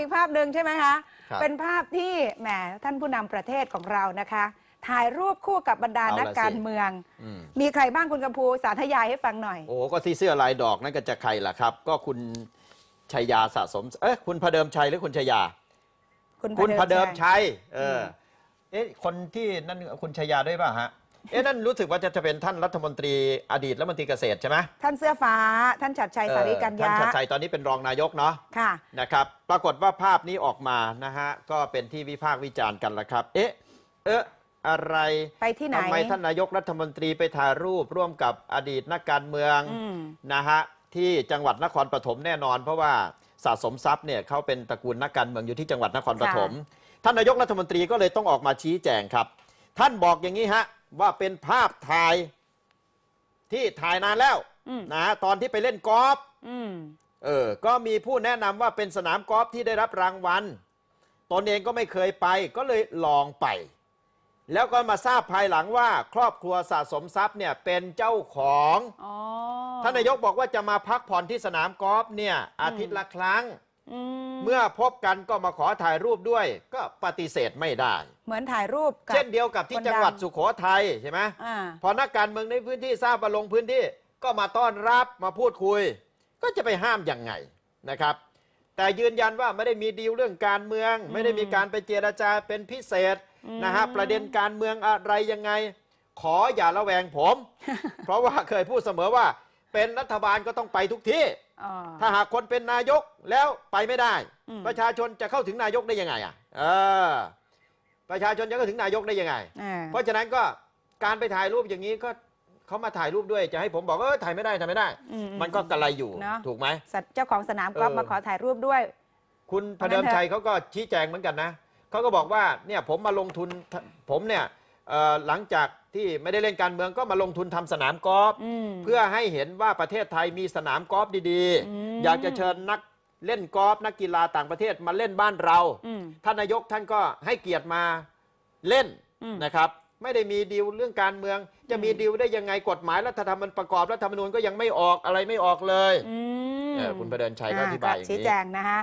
อีกภาพหนึ่งใช่ไหมคะคเป็นภาพที่แหมท่านผู้นำประเทศของเรานะคะ ถ่ายรูปคู่กับบรรดานักการเมืองอมีใครบ้างคุณกัมพูสาธยายให้ฟังหน่อย โอ้ ก็ที่เสื้อลายดอกนั่นก็จะใครล่ะครับ ก็คุณชัยยาสะสมเอ๊ะคุณพระเดิมชัยหรือ คุณชัยยา คุณพระเดิมชัยเอออเอ๊ะคนที่นั่นคุณชัยยาด้วยป่ะฮะเอ๊ะนั่นรู้สึกว่าจะจะเป็นท่านรัฐมนตรี อดีตรัฐมนตรีเกษตรใช่ไหมท่านเสื้อฟ้าท่านชัดชัยสารีกัญญาท่านชัดชัยตอนนี้เป็นรองนายกเนาะค่ะนะครับปรากฏว่าภาพนี้ออกมา นะฮะ ก็เป็นที่วิพากษ์วิจารณ์กันละครับเอ๊ะเอ๊ะอะไรไปที่ไหนทำไมท่านนายกรัฐมนตรีไปถ่ายรูปร่วมกับอดีตนักการเมืองนะฮะที่จังหวัดนครปฐมแน่นอน เพราะว่าสะสมทรัพย์เนี่ยเขาเป็นตระกูลนักการเมืองอยู่ที่จังหวัดนครปฐม ท่านนายกรัฐมนตรีก็เลยต้องออกมาชี้แจงครับ ท่านบอกอย่างนี้ฮะว่าเป็นภาพถ่ายที่ถ่ายนานแล้วนะตอนที่ไปเล่นกอล์ฟเออ ก็มีผู้แนะนำว่าเป็นสนามกอล์ฟที่ได้รับรางวัลตนเองก็ไม่เคยไปก็เลยลองไป แล้วก็มาทราบภายหลังว่า ครอบครัวสะสมทรัพย์เนี่ย เป็นเจ้าของท่านนายกบอกว่าจะมาพักผ่อนที่สนามกอล์ฟเนี่ยอาทิตย์ละครั้งเมื่อพบกันก็มาขอถ่ายรูปด้วยก็ปฏิเสธไม่ได้ เหมือนถ่ายรูปเช่นเดียวกับที่จังหวัดสุโขทัยใช่ไหมอพอนักการเมืองในพื้นที่ทราบว่าลงพื้นที่ก็มาต้อนรับมาพูดคุย ก็จะไปห้ามยังไงนะครับ แต่ยืนยันว่าไม่ได้มีดีลเรื่องการเมือง ไม่ได้มีการไปเจราจาเป็นพิเศษนะฮะประเด็นการเมืองอะไรยังไง ขออย่าระแวงผม เพราะว่าเคยพูดเสมอว่าเป็นรัฐบาลก็ต้องไปทุกที่ ถ้าหากคนเป็นนายกแล้วไปไม่ได้ ประชาชนจะเข้าถึงนายกได้ยังไง อ่ะ ประชาชนจะเข้าถึงนายกได้ยังไง เพราะฉะนั้นก็การไปถ่ายรูปอย่างนี้ก็เขามาถ่ายรูปด้วยจะให้ผมบอกเออถ่ายไม่ได้ถ่ายไม่ได้ มันก็กระไรอยู่ ถูกไหมเจ้าของสนามก็มาขอถ่ายรูปด้วย คุณพเดิมชัยเขาก็ชี้แจงเหมือนกันนะเขาก็บอกว่าเนี่ยผมมาลงทุนผมเนี่ยหลังจากที่ไม่ได้เล่นการเมืองก็มาลงทุนทำสนามกอล์ฟเพื่อให้เห็นว่าประเทศไทยมีสนามกอล์ฟดีๆ อยากจะเชิญนักเล่นกอล์ฟนักกีฬาต่างประเทศมาเล่นบ้านเราท่านนายกท่านก็ให้เกียรติมาเล่นนะครับ ไม่ได้มีดีลเรื่องการเมือง จะมีดีลได้ยังไงกฎหมายรัฐธรรมนูญประกอบรัฐธรรมนูญก็ยังไม่ออกอะไรไม่ออกเลยคุณประเดินชัยก็อธิบายอย่างนี้ชี้แจงนะคะ